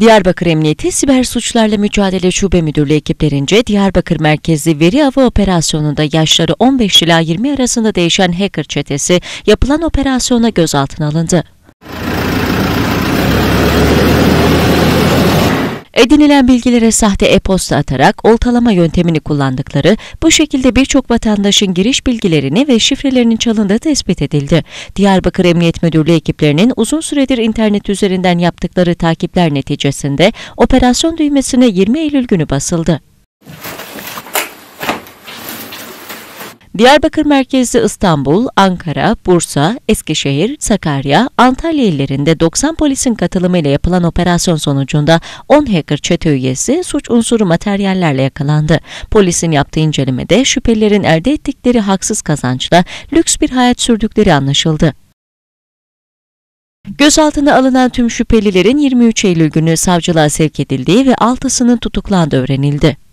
Diyarbakır Emniyeti Siber Suçlarla Mücadele Şube Müdürlüğü ekiplerince Diyarbakır merkezli veri avı operasyonunda yaşları 15 ila 20 arasında değişen hacker çetesi yapılan operasyona gözaltına alındı. Edinilen bilgilere sahte e-posta atarak oltalama yöntemini kullandıkları, bu şekilde birçok vatandaşın giriş bilgilerini ve şifrelerinin çalındığı tespit edildi. Diyarbakır Emniyet Müdürlüğü ekiplerinin uzun süredir internet üzerinden yaptıkları takipler neticesinde operasyon düğmesine 20 Eylül günü basıldı. Diyarbakır merkezli İstanbul, Ankara, Bursa, Eskişehir, Sakarya, Antalya illerinde 90 polisin katılımıyla yapılan operasyon sonucunda 10 hacker çete üyesi suç unsuru materyallerle yakalandı. Polisin yaptığı incelemede şüphelilerin elde ettikleri haksız kazançla lüks bir hayat sürdükleri anlaşıldı. Gözaltına alınan tüm şüphelilerin 23 Eylül günü savcılığa sevk edildiği ve altısının tutuklandığı öğrenildi.